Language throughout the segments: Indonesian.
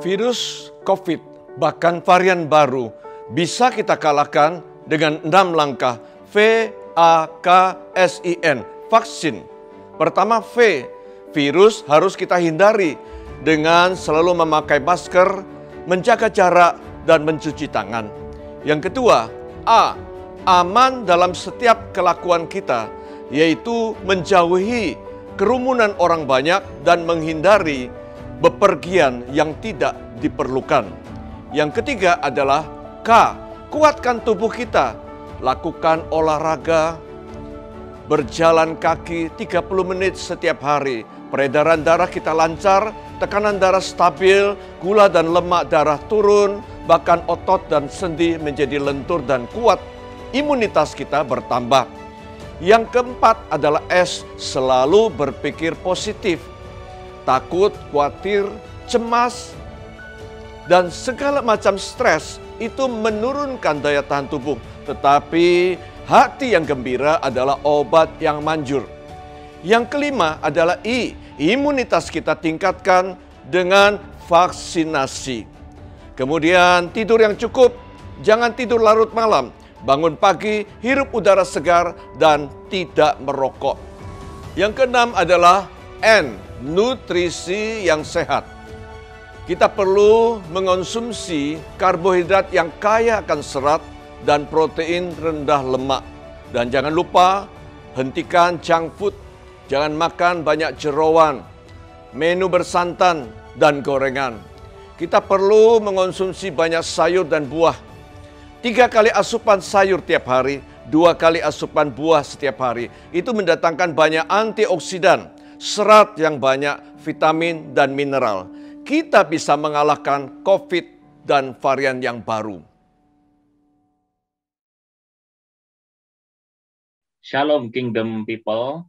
Virus COVID, bahkan varian baru, bisa kita kalahkan dengan enam langkah V-A-K-S-I-N, vaksin. Pertama V, virus harus kita hindari dengan selalu memakai masker, menjaga jarak, dan mencuci tangan. Yang kedua, A, aman dalam setiap kelakuan kita, yaitu menjauhi kerumunan orang banyak dan menghindari bepergian yang tidak diperlukan. Yang ketiga adalah K, kuatkan tubuh kita. Lakukan olahraga, berjalan kaki 30 menit setiap hari. Peredaran darah kita lancar, tekanan darah stabil, gula dan lemak darah turun, bahkan otot dan sendi menjadi lentur dan kuat. Imunitas kita bertambah. Yang keempat adalah S, selalu berpikir positif takut, khawatir, cemas, dan segala macam stres itu menurunkan daya tahan tubuh. Tetapi hati yang gembira adalah obat yang manjur. Yang kelima adalah I, imunitas kita tingkatkan dengan vaksinasi. Kemudian tidur yang cukup, jangan tidur larut malam. Bangun pagi, hirup udara segar, dan tidak merokok. Yang keenam adalah N, nutrisi yang sehat. Kita perlu mengonsumsi karbohidrat yang kaya akan serat dan protein rendah lemak. Dan jangan lupa hentikan junk food, jangan makan banyak jerawan, menu bersantan dan gorengan. Kita perlu mengonsumsi banyak sayur dan buah. Tiga kali asupan sayur tiap hari, dua kali asupan buah setiap hari. Itu mendatangkan banyak antioksidan serat yang banyak, vitamin dan mineral. Kita bisa mengalahkan COVID dan varian yang baru. Shalom Kingdom People,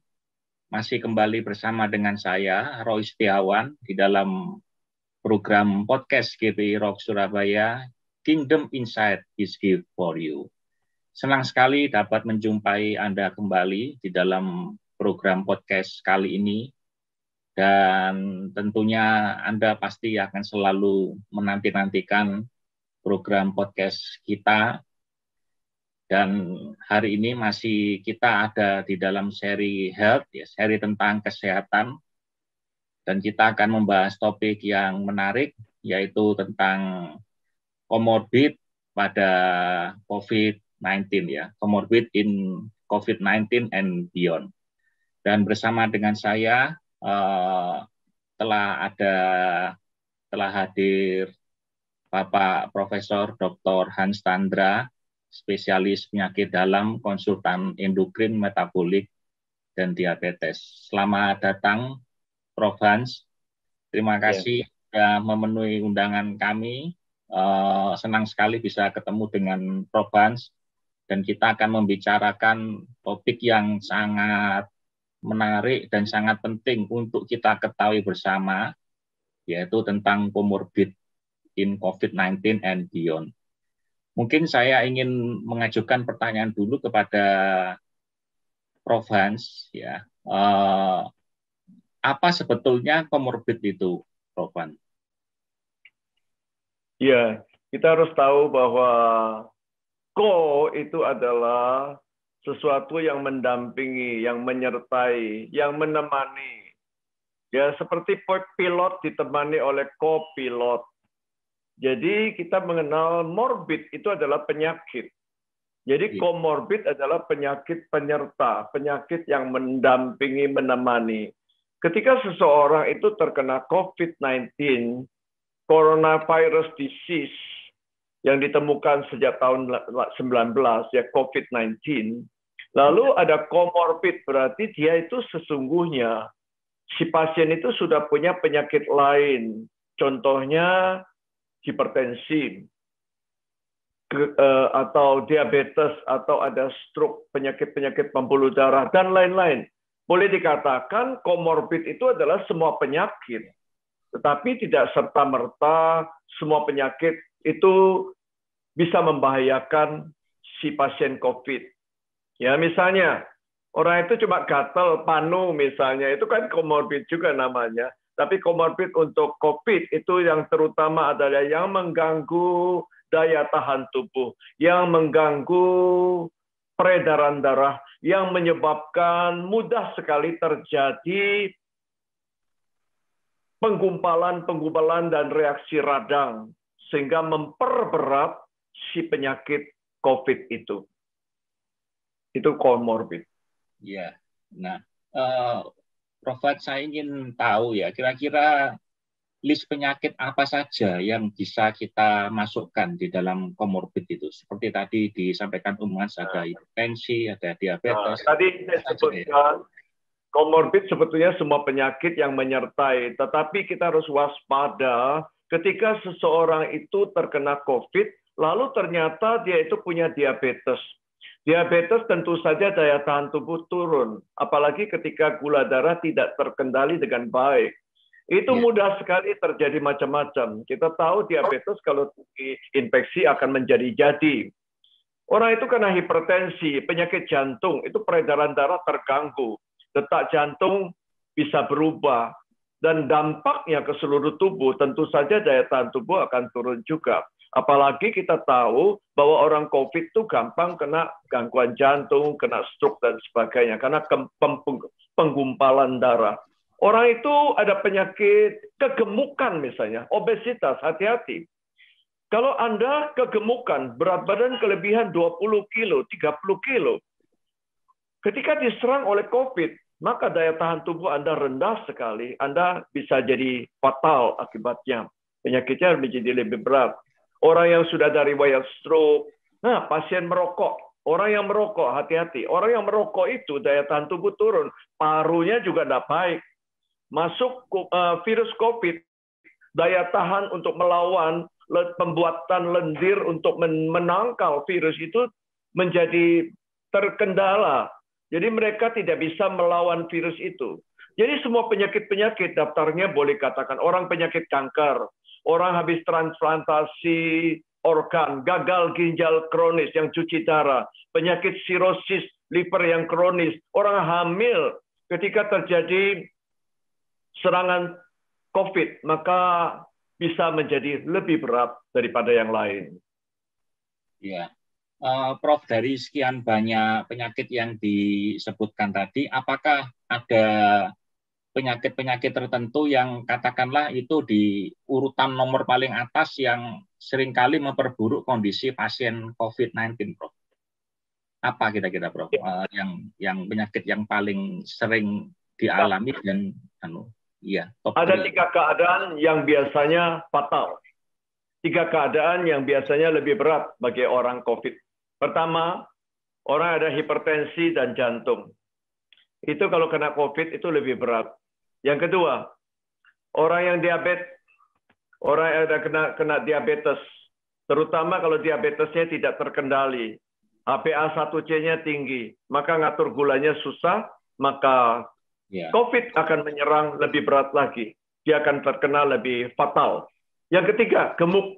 masih kembali bersama dengan saya Roy Setiawan di dalam program podcast GPI Rock Surabaya Kingdom Insight is here for You. Senang sekali dapat menjumpai Anda kembali di dalam program podcast kali ini dan tentunya Anda pasti akan selalu menanti-nantikan program podcast kita. Dan hari ini masih kita ada di dalam seri health, ya, seri tentang kesehatan. Dan kita akan membahas topik yang menarik, yaitu tentang komorbid pada COVID-19, ya, komorbid in COVID-19 and beyond. Dan bersama dengan saya eh, telah ada telah hadir Bapak Profesor Dr. Hans Tandra, spesialis penyakit dalam, konsultan endokrin metabolik dan diabetes. Selamat datang Prof Hans. Terima ya. kasih sudah ya. memenuhi undangan kami. Eh, senang sekali bisa ketemu dengan Prof Hans dan kita akan membicarakan topik yang sangat menarik dan sangat penting untuk kita ketahui bersama, yaitu tentang komorbid in COVID-19 and beyond. Mungkin saya ingin mengajukan pertanyaan dulu kepada Prof. Hans, ya. Uh, apa sebetulnya komorbid itu, Prof. Hans? Ya, kita harus tahu bahwa ko itu adalah sesuatu yang mendampingi, yang menyertai, yang menemani. Ya, seperti pilot ditemani oleh co Jadi kita mengenal morbid itu adalah penyakit. Jadi komorbid iya. adalah penyakit penyerta, penyakit yang mendampingi, menemani. Ketika seseorang itu terkena COVID-19, coronavirus disease yang ditemukan sejak tahun 19 ya COVID-19, Lalu iya. ada comorbid berarti dia itu sesungguhnya si pasien itu sudah punya penyakit lain. Contohnya hipertensi eh, atau diabetes atau ada stroke, penyakit-penyakit pembuluh darah dan lain-lain. Boleh dikatakan comorbid itu adalah semua penyakit. Tetapi tidak serta-merta semua penyakit itu bisa membahayakan si pasien COVID. Ya misalnya orang itu cuma gatal, panu misalnya, itu kan komorbid juga namanya. Tapi komorbid untuk COVID itu yang terutama adalah yang mengganggu daya tahan tubuh, yang mengganggu peredaran darah, yang menyebabkan mudah sekali terjadi penggumpalan-penggumpalan dan reaksi radang, sehingga memperberat si penyakit COVID itu itu comorbid. Iya. Nah, uh, eh, Prof. Fad, saya ingin tahu ya, kira-kira list penyakit apa saja yang bisa kita masukkan di dalam comorbid itu? Seperti tadi disampaikan nah. ada ah. hipertensi, ada diabetes. Nah, tadi saya sebutkan comorbid sebetulnya semua penyakit yang menyertai, tetapi kita harus waspada ketika seseorang itu terkena COVID, lalu ternyata dia itu punya diabetes Diabetes tentu saja daya tahan tubuh turun, apalagi ketika gula darah tidak terkendali dengan baik. Itu ya. mudah sekali terjadi macam-macam. Kita tahu diabetes kalau infeksi akan menjadi-jadi. Orang itu karena hipertensi, penyakit jantung, itu peredaran darah terganggu. Detak jantung bisa berubah. Dan dampaknya ke seluruh tubuh, tentu saja daya tahan tubuh akan turun juga. Apalagi kita tahu bahwa orang COVID itu gampang kena gangguan jantung, kena stroke dan sebagainya karena penggumpalan darah. Orang itu ada penyakit kegemukan misalnya, obesitas, hati-hati. Kalau Anda kegemukan, berat badan kelebihan 20 kilo, 30 kilo, ketika diserang oleh COVID, maka daya tahan tubuh Anda rendah sekali, Anda bisa jadi fatal akibatnya. Penyakitnya menjadi lebih berat orang yang sudah dari riwayat stroke, nah pasien merokok, Orang yang merokok, hati-hati. Orang yang merokok itu daya tahan tubuh turun, parunya juga tidak baik. Masuk eh, virus COVID, daya tahan untuk melawan pembuatan lendir untuk menangkal virus itu menjadi terkendala. Jadi mereka tidak bisa melawan virus itu. Jadi semua penyakit-penyakit daftarnya boleh katakan orang penyakit kanker, orang habis transplantasi organ, gagal ginjal kronis yang cuci darah, penyakit sirosis liver yang kronis, orang hamil ketika terjadi serangan COVID, maka bisa menjadi lebih berat daripada yang lain. Ya, uh, Prof dari sekian banyak penyakit yang disebutkan tadi, apakah ada penyakit-penyakit tertentu yang katakanlah itu di urutan nomor paling atas yang seringkali memperburuk kondisi pasien COVID-19, Prof. Apa kira-kira, Prof, ya. Eh, yang yang penyakit yang paling sering dialami dan anu, iya. Ada tiga keadaan yang biasanya fatal. Tiga keadaan yang biasanya lebih berat bagi orang COVID. Pertama, orang ada hipertensi dan jantung. Itu kalau kena COVID itu lebih berat yang kedua, orang yang diabetes, orang yang ada kena kena diabetes, terutama kalau diabetesnya tidak terkendali, HbA1c-nya tinggi, maka ngatur gulanya susah, maka ya. COVID akan menyerang lebih berat lagi. Dia akan terkena lebih fatal. Yang ketiga, gemuk.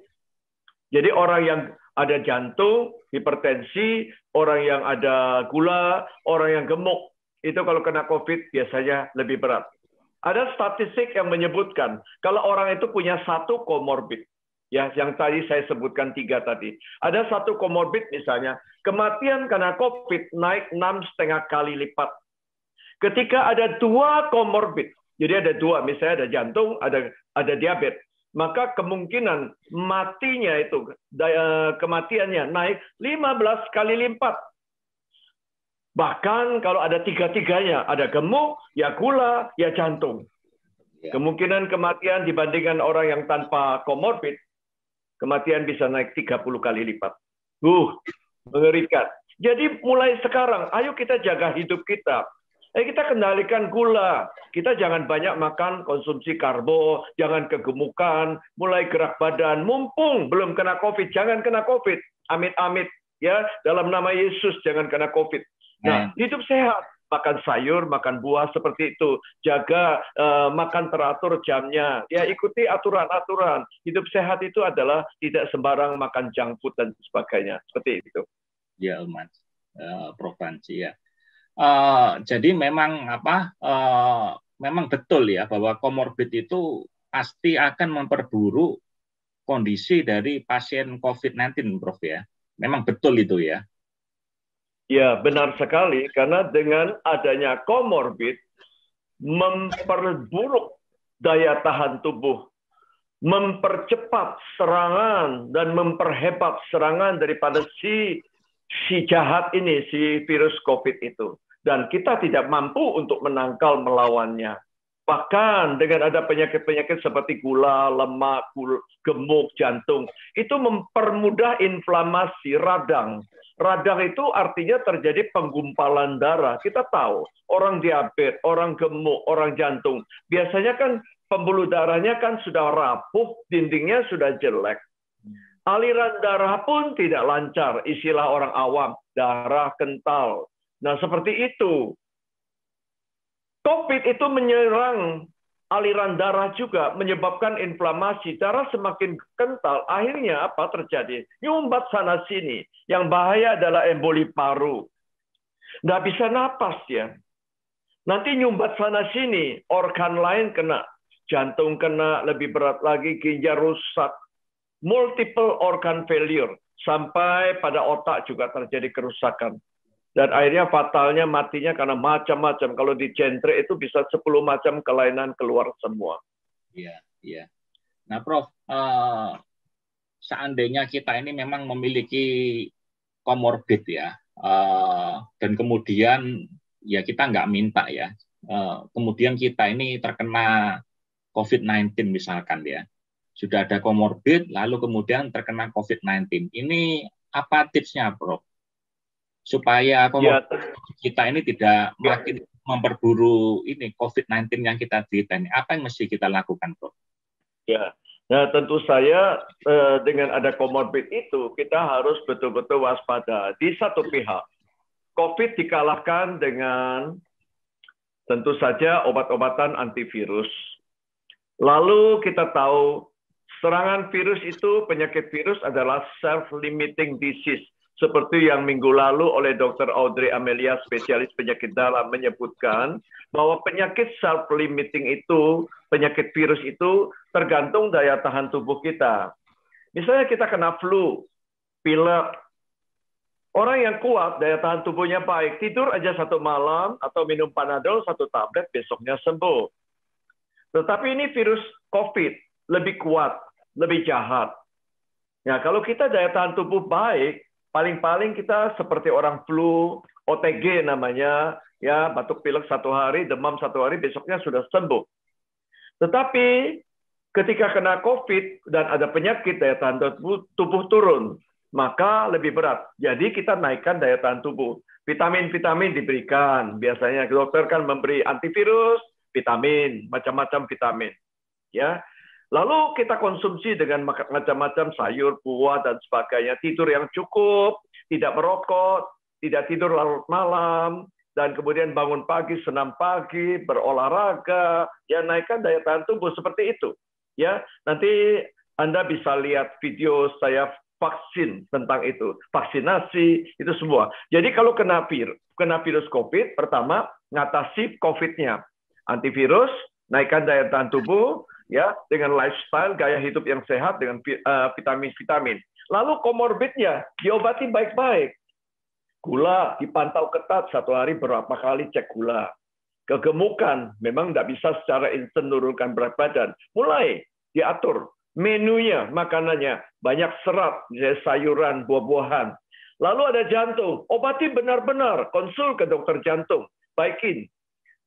Jadi orang yang ada jantung, hipertensi, orang yang ada gula, orang yang gemuk, itu kalau kena COVID biasanya lebih berat. Ada statistik yang menyebutkan kalau orang itu punya satu komorbid, ya yang tadi saya sebutkan tiga tadi. Ada satu komorbid misalnya, kematian karena COVID naik enam setengah kali lipat. Ketika ada dua komorbid, jadi ada dua, misalnya ada jantung, ada ada diabetes, maka kemungkinan matinya itu eh, kematiannya naik lima belas kali lipat Bahkan kalau ada tiga-tiganya, ada gemuk, ya gula, ya jantung. Ya. Kemungkinan kematian dibandingkan orang yang tanpa komorbid, kematian bisa naik 30 kali lipat. Uh, mengerikan. Jadi mulai sekarang, ayo kita jaga hidup kita. Ayo eh, kita kendalikan gula. Kita jangan banyak makan konsumsi karbo, jangan kegemukan, mulai gerak badan. Mumpung belum kena COVID, jangan kena COVID. Amit-amit. ya Dalam nama Yesus, jangan kena COVID. Nah, hmm. hidup sehat, makan sayur, makan buah seperti itu, jaga uh, makan teratur jamnya, ya ikuti aturan-aturan. Hidup sehat itu adalah tidak sembarang makan junk food dan sebagainya, seperti itu. Ya, Mas, uh, Prof ya. Uh, jadi memang apa? Uh, memang betul ya bahwa komorbid itu pasti akan memperburuk kondisi dari pasien COVID-19, Prof ya. Memang betul itu ya. Ya, benar sekali. Karena dengan adanya komorbid, memperburuk daya tahan tubuh, mempercepat serangan, dan memperhebat serangan daripada si, si jahat ini, si virus COVID itu. Dan kita tidak mampu untuk menangkal melawannya. Bahkan dengan ada penyakit-penyakit seperti gula, lemak, gemuk, jantung, itu mempermudah inflamasi radang Radang itu artinya terjadi penggumpalan darah. Kita tahu orang diabetes, orang gemuk, orang jantung. Biasanya kan pembuluh darahnya kan sudah rapuh, dindingnya sudah jelek. Aliran darah pun tidak lancar. Istilah orang awam, darah kental. Nah seperti itu. COVID itu menyerang aliran darah juga menyebabkan inflamasi. Darah semakin kental, akhirnya apa terjadi? Nyumbat sana sini. Yang bahaya adalah emboli paru. Nggak bisa napas ya. Nanti nyumbat sana sini, organ lain kena. Jantung kena, lebih berat lagi, ginjal rusak. Multiple organ failure. Sampai pada otak juga terjadi kerusakan dan akhirnya fatalnya matinya karena macam-macam. Kalau di centre itu bisa 10 macam kelainan keluar semua. Iya, iya. Nah, Prof, uh, seandainya kita ini memang memiliki komorbid ya, uh, dan kemudian ya kita nggak minta ya, uh, kemudian kita ini terkena COVID-19 misalkan ya, sudah ada komorbid, lalu kemudian terkena COVID-19. Ini apa tipsnya, Prof? supaya komunitas iya. ya. kita ini tidak makin memperburu ini COVID-19 yang kita derita ini? Apa yang mesti kita lakukan, Bro? Ya, nah tentu saya eh, dengan ada komorbid itu kita harus betul-betul waspada di satu pihak. COVID dikalahkan dengan tentu saja obat-obatan antivirus. Lalu kita tahu serangan virus itu penyakit virus adalah self-limiting disease seperti yang minggu lalu oleh Dr. Audrey Amelia, spesialis penyakit dalam, menyebutkan bahwa penyakit self-limiting itu, penyakit virus itu tergantung daya tahan tubuh kita. Misalnya kita kena flu, pilek, orang yang kuat, daya tahan tubuhnya baik, tidur aja satu malam atau minum Panadol satu tablet, besoknya sembuh. Tetapi ini virus COVID, lebih kuat, lebih jahat. Nah, kalau kita daya tahan tubuh baik, paling-paling kita seperti orang flu, OTG namanya, ya batuk pilek satu hari, demam satu hari, besoknya sudah sembuh. Tetapi ketika kena COVID dan ada penyakit daya tahan tubuh, turun, maka lebih berat. Jadi kita naikkan daya tahan tubuh. Vitamin-vitamin diberikan. Biasanya dokter kan memberi antivirus, vitamin, macam-macam vitamin. Ya, Lalu kita konsumsi dengan macam-macam sayur, buah, dan sebagainya. Tidur yang cukup, tidak merokok, tidak tidur larut malam, dan kemudian bangun pagi, senam pagi, berolahraga, ya naikkan daya tahan tubuh seperti itu. Ya, nanti Anda bisa lihat video saya vaksin tentang itu, vaksinasi itu semua. Jadi kalau kena virus, kena virus COVID, pertama ngatasi COVID-nya, antivirus, naikkan daya tahan tubuh, ya dengan lifestyle gaya hidup yang sehat dengan eh, vitamin-vitamin. Lalu komorbidnya diobati baik-baik. Gula dipantau ketat satu hari berapa kali cek gula. Kegemukan memang tidak bisa secara instan menurunkan berat badan. Mulai diatur menunya, makanannya banyak serat, sayuran, buah-buahan. Lalu ada jantung, obati benar-benar, konsul ke dokter jantung, baikin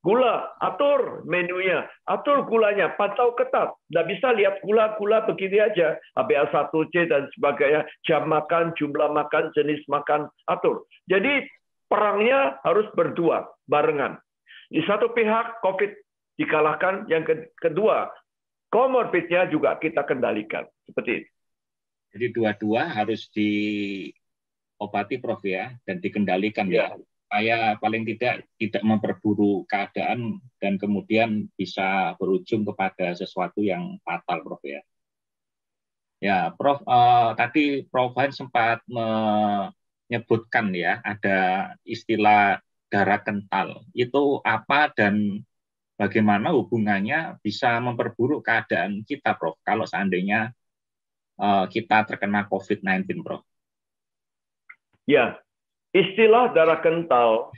Gula, atur menunya, atur gulanya, pantau ketat. Tidak bisa lihat gula-gula begini aja. HbA1c dan sebagainya, jam makan, jumlah makan, jenis makan, atur. Jadi perangnya harus berdua, barengan. Di satu pihak COVID dikalahkan, yang kedua komorbidnya juga kita kendalikan. Seperti itu. Jadi dua-dua harus diobati Prof ya dan dikendalikan iya. ya. ya supaya paling tidak tidak memperburuk keadaan dan kemudian bisa berujung kepada sesuatu yang fatal, Prof ya. Ya, Prof eh, tadi Prof Han sempat menyebutkan ya ada istilah darah kental. Itu apa dan bagaimana hubungannya bisa memperburuk keadaan kita, Prof? Kalau seandainya eh, kita terkena COVID-19, Prof. Ya, Istilah darah kental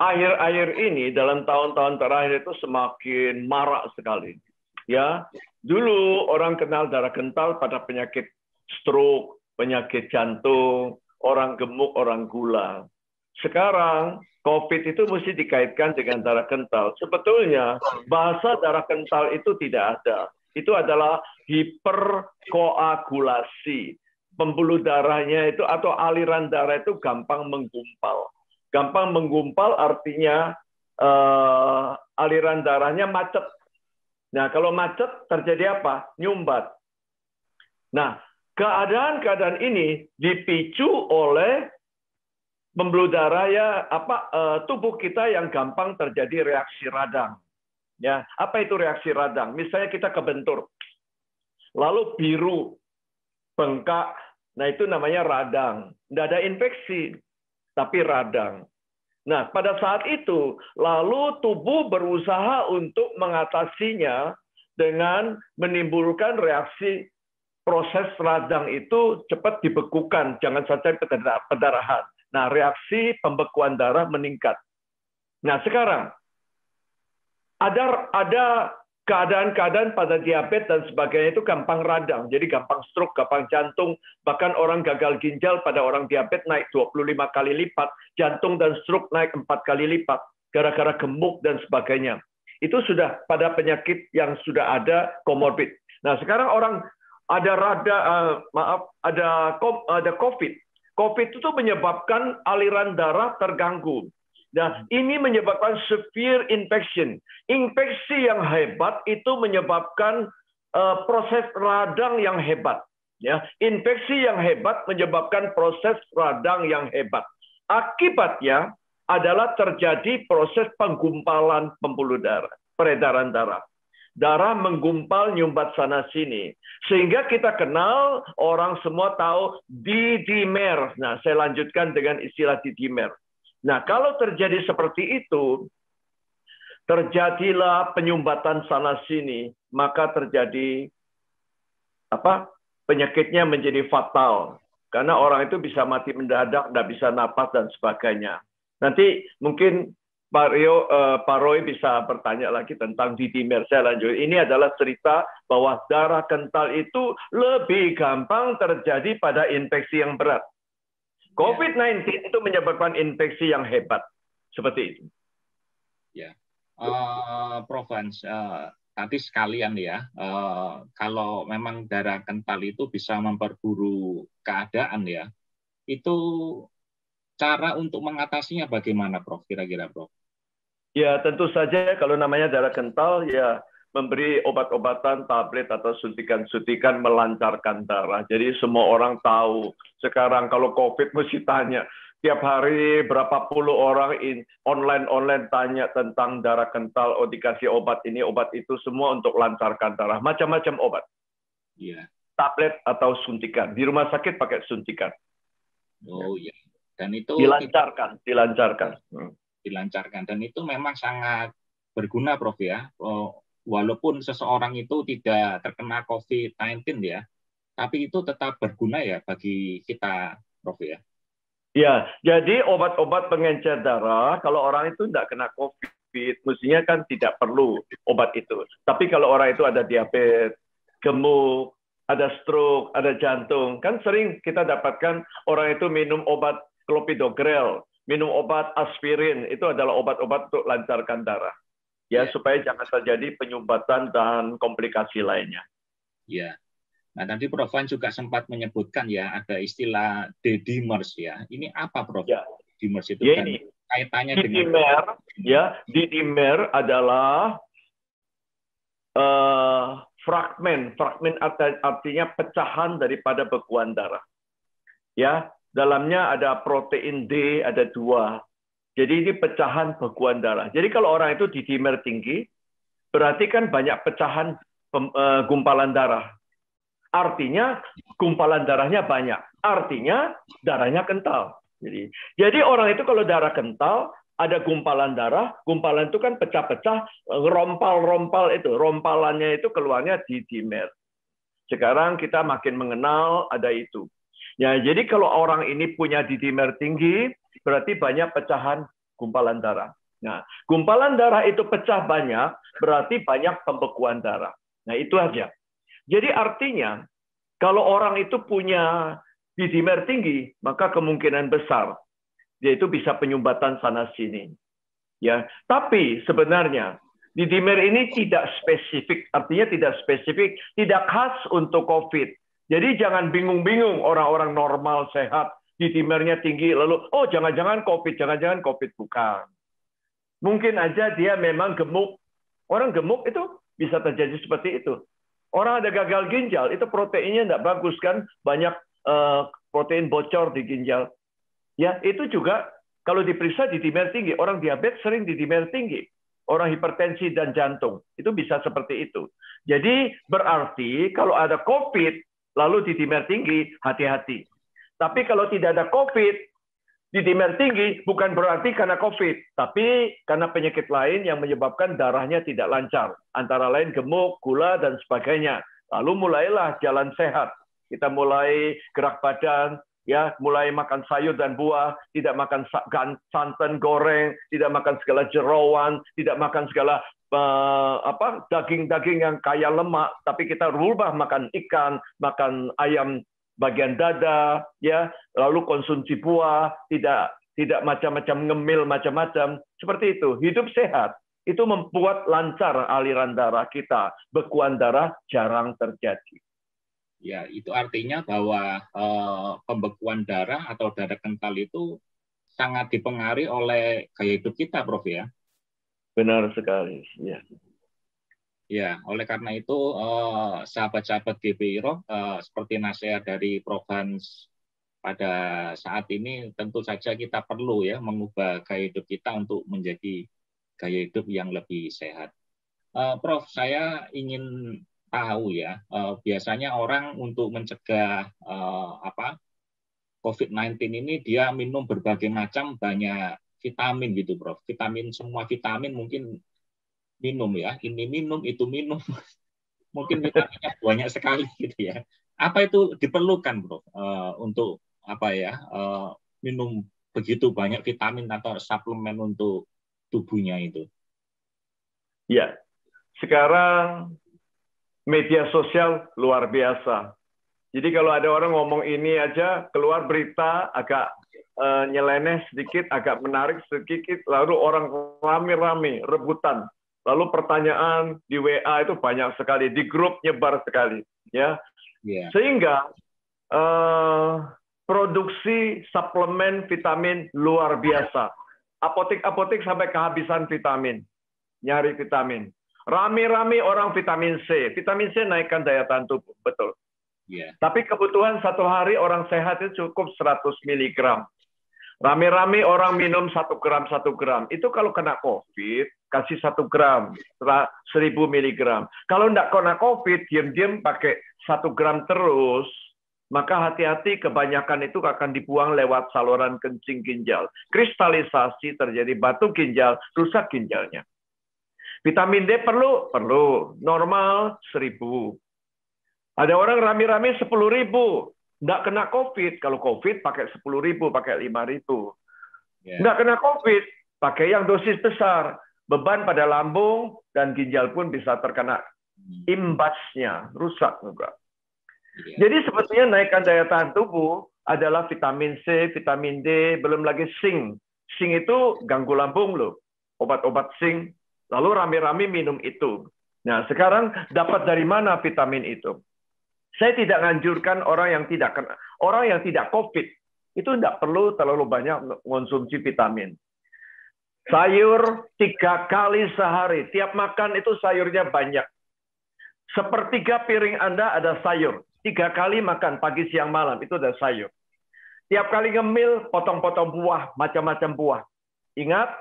akhir-akhir ini dalam tahun-tahun terakhir itu semakin marak sekali. Ya, dulu orang kenal darah kental pada penyakit stroke, penyakit jantung, orang gemuk, orang gula. Sekarang COVID itu mesti dikaitkan dengan darah kental. Sebetulnya bahasa darah kental itu tidak ada. Itu adalah hiperkoagulasi pembuluh darahnya itu atau aliran darah itu gampang menggumpal. Gampang menggumpal artinya uh, aliran darahnya macet. Nah, kalau macet terjadi apa? Nyumbat. Nah, keadaan-keadaan ini dipicu oleh pembuluh darah ya apa uh, tubuh kita yang gampang terjadi reaksi radang. Ya, apa itu reaksi radang? Misalnya kita kebentur. Lalu biru, bengkak, Nah, itu namanya radang. Tidak ada infeksi, tapi radang. Nah, pada saat itu, lalu tubuh berusaha untuk mengatasinya dengan menimbulkan reaksi proses radang itu cepat dibekukan, jangan sampai pendarahan. Nah, reaksi pembekuan darah meningkat. Nah, sekarang ada ada keadaan-keadaan pada diabetes dan sebagainya itu gampang radang. Jadi gampang stroke, gampang jantung, bahkan orang gagal ginjal pada orang diabetes naik 25 kali lipat, jantung dan stroke naik 4 kali lipat gara-gara gemuk dan sebagainya. Itu sudah pada penyakit yang sudah ada komorbid. Nah, sekarang orang ada rada uh, maaf, ada ada COVID. COVID itu menyebabkan aliran darah terganggu. Nah, ini menyebabkan severe infection. Infeksi yang hebat itu menyebabkan uh, proses radang yang hebat. Ya, infeksi yang hebat menyebabkan proses radang yang hebat. Akibatnya adalah terjadi proses penggumpalan pembuluh darah, peredaran darah. Darah menggumpal nyumbat sana sini, sehingga kita kenal orang semua tahu didimer. Nah, saya lanjutkan dengan istilah didimer Nah, kalau terjadi seperti itu, terjadilah penyumbatan sana sini, maka terjadi apa? penyakitnya menjadi fatal karena orang itu bisa mati mendadak, tidak bisa napas dan sebagainya. Nanti mungkin Pak, Rio, eh, Pak Roy bisa bertanya lagi tentang Didi Saya lanjut. Ini adalah cerita bahwa darah kental itu lebih gampang terjadi pada infeksi yang berat. COVID-19 yeah. itu menyebabkan infeksi yang hebat seperti itu. Ya, uh, eh, Provence, uh, nanti sekalian ya, uh, kalau memang darah kental itu bisa memperburu keadaan ya, itu cara untuk mengatasinya bagaimana, Prof? Kira-kira, Prof? Ya, tentu saja kalau namanya darah kental ya memberi obat-obatan, tablet atau suntikan-suntikan melancarkan darah. Jadi semua orang tahu. Sekarang kalau COVID mesti tanya. Tiap hari berapa puluh orang in, online-online tanya tentang darah kental, oh dikasih obat ini, obat itu, semua untuk lancarkan darah. Macam-macam obat. Yeah. Tablet atau suntikan. Di rumah sakit pakai suntikan. Oh iya. Dan itu dilancarkan, dilancarkan. Dilancarkan dan itu memang sangat berguna Prof ya. Oh, walaupun seseorang itu tidak terkena COVID-19 ya, tapi itu tetap berguna ya bagi kita, Prof ya. Ya, jadi obat-obat pengencer darah kalau orang itu tidak kena COVID, mestinya kan tidak perlu obat itu. Tapi kalau orang itu ada diabetes, gemuk, ada stroke, ada jantung, kan sering kita dapatkan orang itu minum obat clopidogrel, minum obat aspirin, itu adalah obat-obat untuk lancarkan darah. Ya, ya supaya jangan terjadi penyumbatan dan komplikasi lainnya. Ya. Nah, tadi Prof. Wan juga sempat menyebutkan ya ada istilah dedimers ya. Ini apa Prof? Ya. Dedimers itu ya, kan ini. kaitannya dengan dengan ya, dimer adalah uh, fragmen. Fragmen artinya pecahan daripada bekuan darah. Ya, dalamnya ada protein D, ada dua. Jadi ini pecahan bekuan darah. Jadi kalau orang itu didimer tinggi, berarti kan banyak pecahan e, gumpalan darah. Artinya gumpalan darahnya banyak. Artinya darahnya kental. Jadi, jadi orang itu kalau darah kental, ada gumpalan darah, gumpalan itu kan pecah-pecah, e, rompal-rompal itu, rompalannya itu keluarnya di dimer. Sekarang kita makin mengenal ada itu. Ya, jadi kalau orang ini punya didimer tinggi, berarti banyak pecahan gumpalan darah. Nah, gumpalan darah itu pecah banyak, berarti banyak pembekuan darah. Nah, itu aja. Jadi artinya, kalau orang itu punya didimer tinggi, maka kemungkinan besar dia itu bisa penyumbatan sana-sini. Ya, tapi sebenarnya didimer ini tidak spesifik, artinya tidak spesifik, tidak khas untuk COVID. Jadi jangan bingung-bingung orang-orang normal sehat di timernya tinggi, lalu oh jangan-jangan COVID, jangan-jangan COVID bukan. Mungkin aja dia memang gemuk. Orang gemuk itu bisa terjadi seperti itu. Orang ada gagal ginjal, itu proteinnya tidak bagus kan, banyak uh, protein bocor di ginjal. Ya, itu juga kalau diperiksa di timer tinggi. Orang diabetes sering di timer tinggi. Orang hipertensi dan jantung. Itu bisa seperti itu. Jadi berarti kalau ada COVID, lalu di timer tinggi, hati-hati. Tapi kalau tidak ada COVID, di demand tinggi bukan berarti karena COVID, tapi karena penyakit lain yang menyebabkan darahnya tidak lancar, antara lain gemuk, gula, dan sebagainya. Lalu mulailah jalan sehat. Kita mulai gerak badan, ya mulai makan sayur dan buah, tidak makan santan goreng, tidak makan segala jerawan, tidak makan segala uh, daging-daging yang kaya lemak, tapi kita rubah makan ikan, makan ayam bagian dada, ya, lalu konsumsi buah, tidak tidak macam-macam ngemil macam-macam, seperti itu. Hidup sehat itu membuat lancar aliran darah kita, bekuan darah jarang terjadi. Ya, itu artinya bahwa e, pembekuan darah atau darah kental itu sangat dipengaruhi oleh gaya hidup kita, Prof ya. Benar sekali, ya. Ya, oleh karena itu sahabat eh, sahabat-sahabat GPI Roh eh, seperti nasihat dari Prof. pada saat ini tentu saja kita perlu ya mengubah gaya hidup kita untuk menjadi gaya hidup yang lebih sehat. Eh, Prof, saya ingin tahu ya, eh, biasanya orang untuk mencegah eh, apa COVID-19 ini dia minum berbagai macam banyak vitamin gitu, Prof. Vitamin semua vitamin mungkin minum ya, ini minum, itu minum. Mungkin vitaminnya banyak sekali gitu ya. Apa itu diperlukan, Bro, uh, untuk apa ya, uh, minum begitu banyak vitamin atau suplemen untuk tubuhnya itu? Ya. Sekarang media sosial luar biasa. Jadi kalau ada orang ngomong ini aja keluar berita agak uh, nyeleneh sedikit, agak menarik sedikit, lalu orang rame-rame rebutan Lalu pertanyaan di WA itu banyak sekali, di grup nyebar sekali, ya. Iya. Sehingga uh, produksi suplemen vitamin luar biasa. Apotek-apotek sampai kehabisan vitamin, nyari vitamin. Rame-rame orang vitamin C, vitamin C naikkan daya tahan tubuh, betul. Yeah. Tapi kebutuhan satu hari orang sehat itu cukup 100 miligram Rame-rame orang minum satu gram satu gram. Itu kalau kena COVID, kasih satu gram, seribu miligram. Kalau tidak kena COVID, diam-diam pakai satu gram terus, maka hati-hati kebanyakan itu akan dibuang lewat saluran kencing ginjal. Kristalisasi terjadi batu ginjal, rusak ginjalnya. Vitamin D perlu? Perlu. Normal seribu Ada orang rame-rame sepuluh ribu. Nggak kena COVID. Kalau COVID pakai sepuluh ribu, pakai lima ribu. Yeah. kena COVID, pakai yang dosis besar beban pada lambung dan ginjal pun bisa terkena imbasnya, rusak juga. Iya. Jadi sebetulnya naikkan daya tahan tubuh adalah vitamin C, vitamin D, belum lagi zinc. Zinc itu ganggu lambung loh. Obat-obat zinc, lalu rame-rame minum itu. Nah, sekarang dapat dari mana vitamin itu? Saya tidak menganjurkan orang yang tidak kena, orang yang tidak COVID itu tidak perlu terlalu banyak mengonsumsi vitamin. Sayur tiga kali sehari. Tiap makan itu sayurnya banyak. Sepertiga piring Anda ada sayur. Tiga kali makan pagi, siang, malam. Itu ada sayur. Tiap kali ngemil, potong-potong buah, macam-macam buah. Ingat,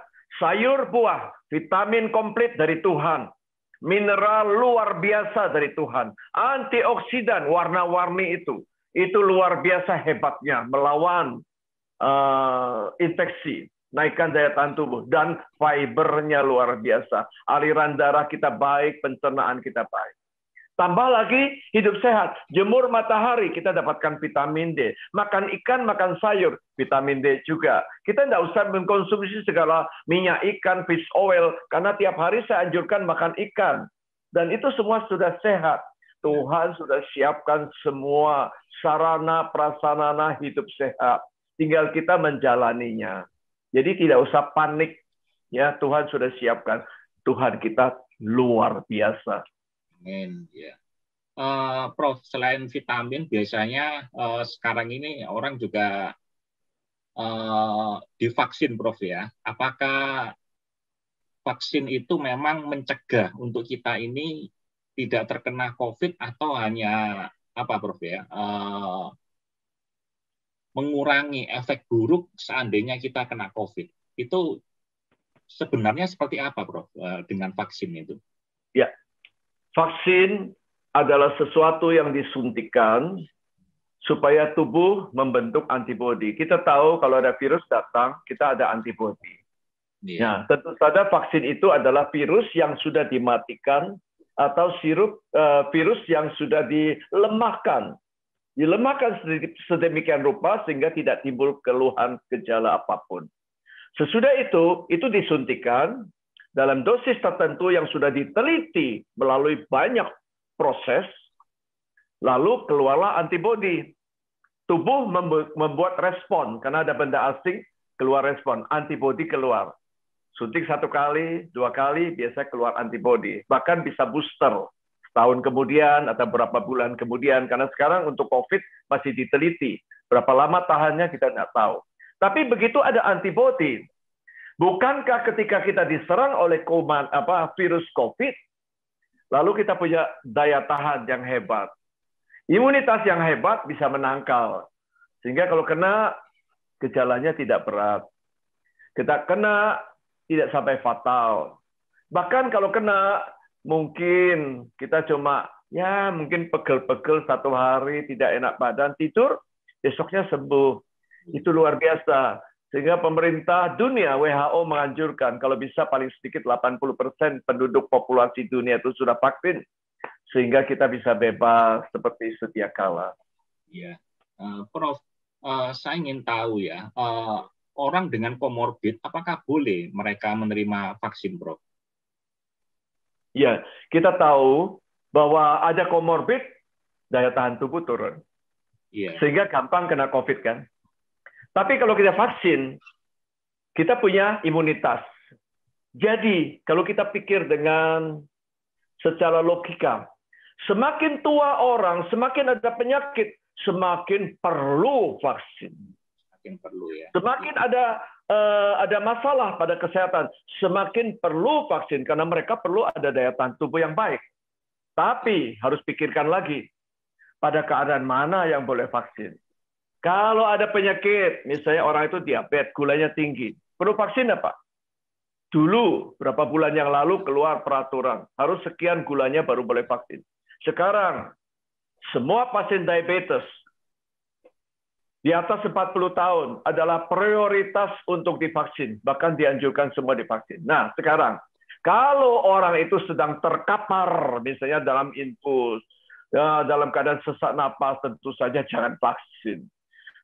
sayur buah, vitamin komplit dari Tuhan. Mineral luar biasa dari Tuhan. Antioksidan, warna-warni itu. Itu luar biasa hebatnya melawan uh, infeksi naikkan daya tahan tubuh dan fibernya luar biasa. Aliran darah kita baik, pencernaan kita baik. Tambah lagi hidup sehat, jemur matahari kita dapatkan vitamin D, makan ikan, makan sayur, vitamin D juga. Kita tidak usah mengkonsumsi segala minyak ikan, fish oil, karena tiap hari saya anjurkan makan ikan. Dan itu semua sudah sehat. Tuhan sudah siapkan semua sarana prasarana hidup sehat. Tinggal kita menjalaninya. Jadi tidak usah panik. Ya, Tuhan sudah siapkan. Tuhan kita luar biasa. Amin. Ya. Uh, Prof, selain vitamin, biasanya uh, sekarang ini orang juga uh, divaksin, Prof. Ya, apakah vaksin itu memang mencegah untuk kita ini tidak terkena COVID atau hanya apa, Prof? Ya, uh, mengurangi efek buruk seandainya kita kena COVID. Itu sebenarnya seperti apa, Prof, eh, dengan vaksin itu? Ya, vaksin adalah sesuatu yang disuntikan supaya tubuh membentuk antibodi. Kita tahu kalau ada virus datang, kita ada antibodi. Ya. Nah, tentu saja vaksin itu adalah virus yang sudah dimatikan atau sirup uh, virus yang sudah dilemahkan dilemahkan sedemikian rupa sehingga tidak timbul keluhan gejala apapun. Sesudah itu, itu disuntikan dalam dosis tertentu yang sudah diteliti melalui banyak proses, lalu keluarlah antibodi. Tubuh membuat respon karena ada benda asing keluar respon, antibodi keluar. Suntik satu kali, dua kali, biasanya keluar antibodi. Bahkan bisa booster setahun kemudian atau berapa bulan kemudian karena sekarang untuk COVID masih diteliti berapa lama tahannya kita tidak tahu. Tapi begitu ada antibodi, bukankah ketika kita diserang oleh kuman apa virus COVID, lalu kita punya daya tahan yang hebat, imunitas yang hebat bisa menangkal sehingga kalau kena gejalanya tidak berat, kita kena tidak sampai fatal. Bahkan kalau kena mungkin kita cuma ya mungkin pegel-pegel satu hari tidak enak badan tidur besoknya sembuh itu luar biasa sehingga pemerintah dunia WHO menganjurkan kalau bisa paling sedikit 80% penduduk populasi dunia itu sudah vaksin sehingga kita bisa bebas seperti setiap kala. Iya, uh, Prof, uh, saya ingin tahu ya uh, orang dengan komorbid apakah boleh mereka menerima vaksin, Prof? Ya, kita tahu bahwa ada komorbid, daya tahan tubuh turun. Ya. Sehingga gampang kena COVID kan. Tapi kalau kita vaksin, kita punya imunitas. Jadi, kalau kita pikir dengan secara logika, semakin tua orang, semakin ada penyakit, semakin perlu vaksin. Semakin perlu ya. Semakin ada Eh, ada masalah pada kesehatan, semakin perlu vaksin karena mereka perlu ada daya tahan tubuh yang baik. Tapi harus pikirkan lagi, pada keadaan mana yang boleh vaksin. Kalau ada penyakit, misalnya orang itu diabetes, gulanya tinggi, perlu vaksin apa? Dulu, berapa bulan yang lalu keluar peraturan, harus sekian gulanya baru boleh vaksin. Sekarang, semua pasien diabetes di atas 40 tahun adalah prioritas untuk divaksin, bahkan dianjurkan semua divaksin. Nah, sekarang kalau orang itu sedang terkapar, misalnya dalam infus, ya, dalam keadaan sesak napas, tentu saja jangan vaksin.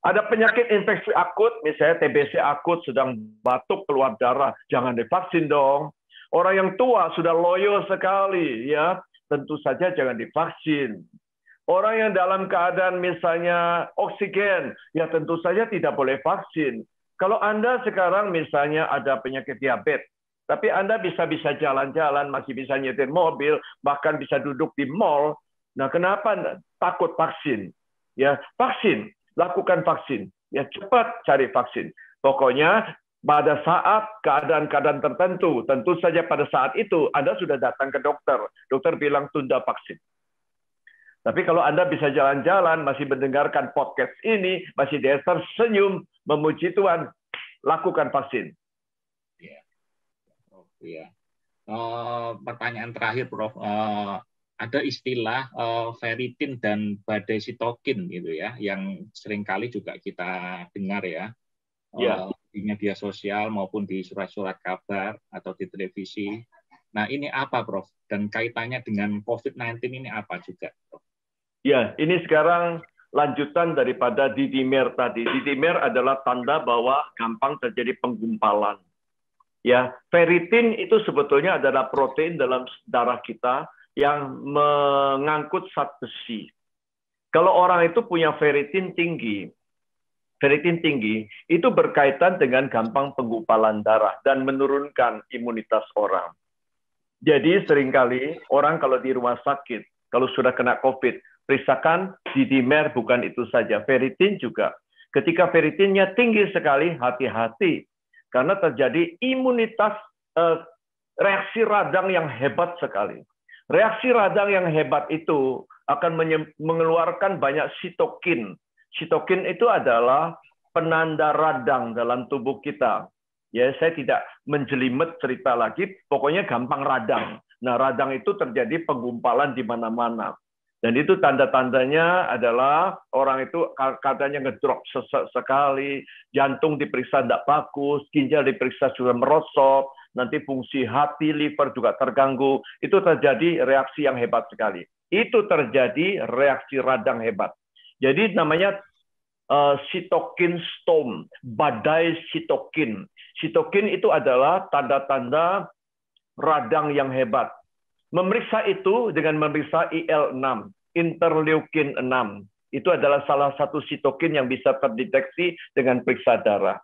Ada penyakit infeksi akut, misalnya TBC akut, sedang batuk keluar darah, jangan divaksin dong. Orang yang tua sudah loyo sekali, ya tentu saja jangan divaksin. Orang yang dalam keadaan misalnya oksigen, ya tentu saja tidak boleh vaksin. Kalau Anda sekarang misalnya ada penyakit diabetes, tapi Anda bisa-bisa jalan-jalan, masih bisa nyetir mobil, bahkan bisa duduk di mall. Nah, kenapa takut vaksin? Ya, vaksin, lakukan vaksin. Ya, cepat cari vaksin. Pokoknya pada saat keadaan-keadaan tertentu, tentu saja pada saat itu Anda sudah datang ke dokter. Dokter bilang tunda vaksin. Tapi kalau Anda bisa jalan-jalan, masih mendengarkan podcast ini, masih tersenyum, memuji Tuhan, lakukan vaksin. Iya. Ya Uh, pertanyaan terakhir, Prof. Uh, ada istilah uh, ferritin dan badai sitokin gitu ya, yang seringkali juga kita dengar ya. Ya. Uh, di media sosial maupun di surat-surat kabar atau di televisi. Nah, ini apa, Prof? Dan kaitannya dengan COVID-19 ini apa juga? Ya, ini sekarang lanjutan daripada didimer tadi. Didimer adalah tanda bahwa gampang terjadi penggumpalan. Ya, ferritin itu sebetulnya adalah protein dalam darah kita yang mengangkut zat besi. Kalau orang itu punya ferritin tinggi, ferritin tinggi itu berkaitan dengan gampang penggumpalan darah dan menurunkan imunitas orang. Jadi seringkali orang kalau di rumah sakit, kalau sudah kena COVID, Periksakan di dimer bukan itu saja, ferritin juga. Ketika ferritinnya tinggi sekali, hati-hati. Karena terjadi imunitas eh, reaksi radang yang hebat sekali. Reaksi radang yang hebat itu akan mengeluarkan banyak sitokin. Sitokin itu adalah penanda radang dalam tubuh kita. Ya, saya tidak menjelimet cerita lagi, pokoknya gampang radang. Nah, radang itu terjadi penggumpalan di mana-mana. Dan itu tanda-tandanya adalah orang itu katanya ngedrop sekali, jantung diperiksa tidak bagus, ginjal diperiksa sudah merosot, nanti fungsi hati, liver juga terganggu. Itu terjadi reaksi yang hebat sekali. Itu terjadi reaksi radang hebat. Jadi namanya uh, sitokin storm, badai sitokin. Sitokin itu adalah tanda-tanda radang yang hebat Memeriksa itu dengan memeriksa IL6, interleukin 6. Itu adalah salah satu sitokin yang bisa terdeteksi dengan periksa darah.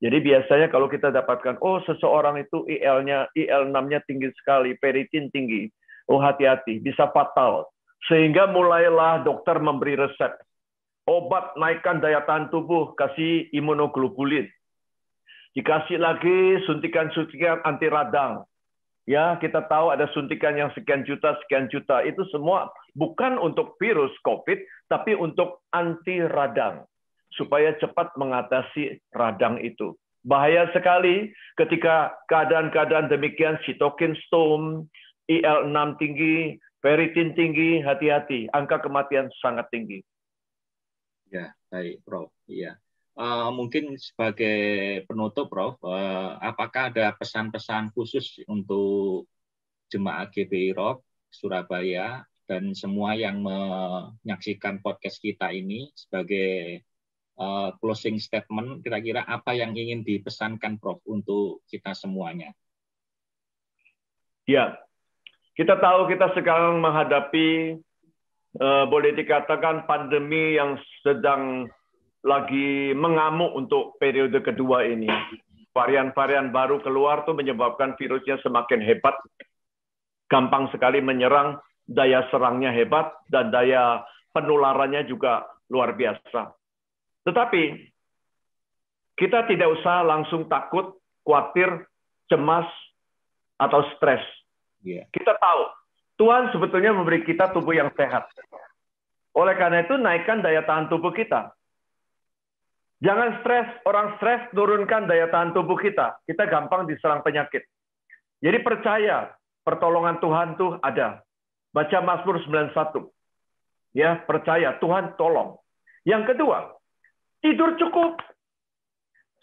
Jadi biasanya kalau kita dapatkan, oh seseorang itu IL-nya, IL6-nya tinggi sekali, peritin tinggi. Oh hati-hati, bisa fatal. Sehingga mulailah dokter memberi resep. Obat naikkan daya tahan tubuh, kasih imunoglobulin. Dikasih lagi suntikan-suntikan anti radang. Ya, kita tahu ada suntikan yang sekian juta, sekian juta. Itu semua bukan untuk virus COVID, tapi untuk anti radang. Supaya cepat mengatasi radang itu. Bahaya sekali ketika keadaan-keadaan demikian, sitokin storm, IL-6 tinggi, peritin tinggi, hati-hati. Angka kematian sangat tinggi. Ya, baik, Prof. Iya. Eh, mungkin sebagai penutup, Prof, eh, apakah ada pesan-pesan khusus untuk jemaah GPI Rob Surabaya dan semua yang menyaksikan podcast kita ini sebagai eh, closing statement, kira-kira apa yang ingin dipesankan, Prof, untuk kita semuanya? Ya, kita tahu kita sekarang menghadapi boleh dikatakan pandemi yang sedang lagi mengamuk untuk periode kedua ini. Varian-varian baru keluar tuh menyebabkan virusnya semakin hebat, gampang sekali menyerang, daya serangnya hebat, dan daya penularannya juga luar biasa. Tetapi kita tidak usah langsung takut, khawatir, cemas, atau stres. Iya. Kita tahu Tuhan sebetulnya memberi kita tubuh yang sehat. Oleh karena itu naikkan daya tahan tubuh kita. Jangan stres. Orang stres turunkan daya tahan tubuh kita. Kita gampang diserang penyakit. Jadi percaya pertolongan Tuhan tuh ada. Baca Mazmur 91. Ya, percaya Tuhan tolong. Yang kedua, tidur cukup.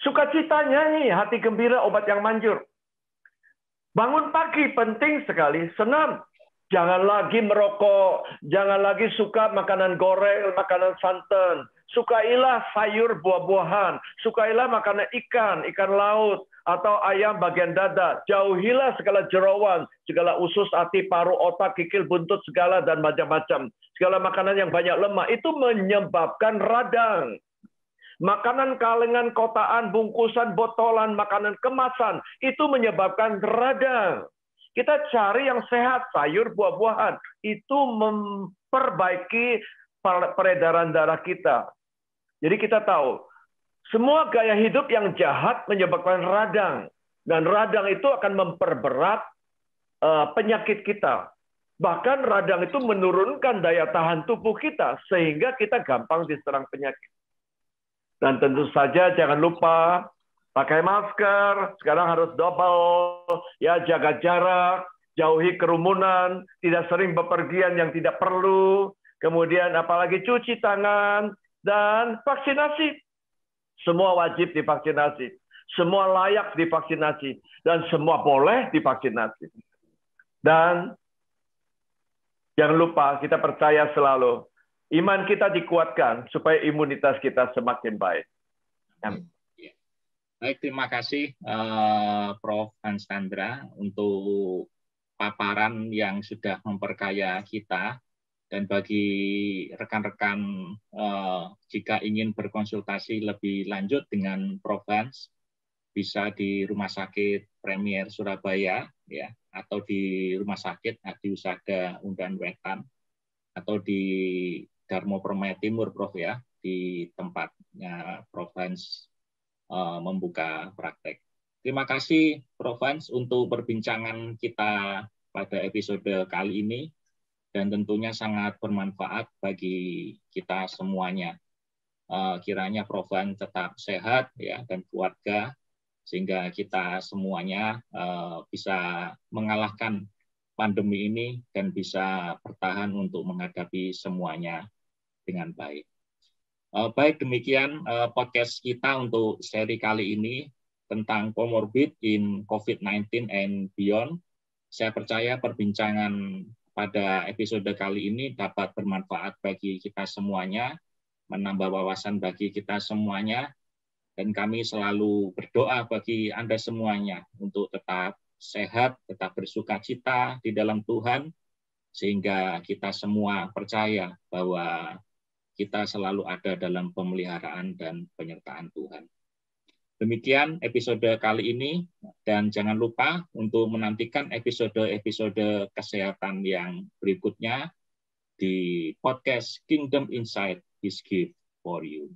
Sukacitanya nyanyi, hati gembira, obat yang manjur. Bangun pagi penting sekali, senam. Jangan lagi merokok, jangan lagi suka makanan goreng, makanan santan, Sukailah sayur buah-buahan, sukailah makanan ikan, ikan laut, atau ayam bagian dada. Jauhilah segala jerawan, segala usus, hati, paru, otak, kikil, buntut, segala, dan macam-macam. Segala makanan yang banyak lemak. Itu menyebabkan radang. Makanan kalengan, kotaan, bungkusan, botolan, makanan kemasan. Itu menyebabkan radang. Kita cari yang sehat, sayur, buah-buahan. Itu memperbaiki peredaran darah kita. Jadi kita tahu, semua gaya hidup yang jahat menyebabkan radang. Dan radang itu akan memperberat eh, penyakit kita. Bahkan radang itu menurunkan daya tahan tubuh kita, sehingga kita gampang diserang penyakit. Dan tentu saja jangan lupa pakai masker, sekarang harus double, ya jaga jarak, jauhi kerumunan, tidak sering bepergian yang tidak perlu, kemudian apalagi cuci tangan, dan vaksinasi. Semua wajib divaksinasi, semua layak divaksinasi, dan semua boleh divaksinasi. Dan jangan lupa kita percaya selalu iman kita dikuatkan supaya imunitas kita semakin baik. Amin. Ya. Baik, terima kasih eh, Prof. Hans untuk paparan yang sudah memperkaya kita dan bagi rekan-rekan eh, jika ingin berkonsultasi lebih lanjut dengan Prof. bisa di Rumah Sakit Premier Surabaya ya atau di Rumah Sakit Adi Usaga Undan Wetan atau di Darmo Permai Timur Prof ya di tempatnya Prof. Hans eh, membuka praktek. Terima kasih Prof. untuk perbincangan kita pada episode kali ini dan tentunya sangat bermanfaat bagi kita semuanya. Eh, kiranya Profan tetap sehat ya dan keluarga sehingga kita semuanya eh, bisa mengalahkan pandemi ini dan bisa bertahan untuk menghadapi semuanya dengan baik. Eh, baik demikian podcast kita untuk seri kali ini tentang comorbid in COVID-19 and beyond. Saya percaya perbincangan pada episode kali ini dapat bermanfaat bagi kita semuanya, menambah wawasan bagi kita semuanya, dan kami selalu berdoa bagi Anda semuanya untuk tetap sehat, tetap bersuka cita di dalam Tuhan, sehingga kita semua percaya bahwa kita selalu ada dalam pemeliharaan dan penyertaan Tuhan. Demikian episode kali ini dan jangan lupa untuk menantikan episode-episode kesehatan yang berikutnya di podcast Kingdom Insight is Gift for You.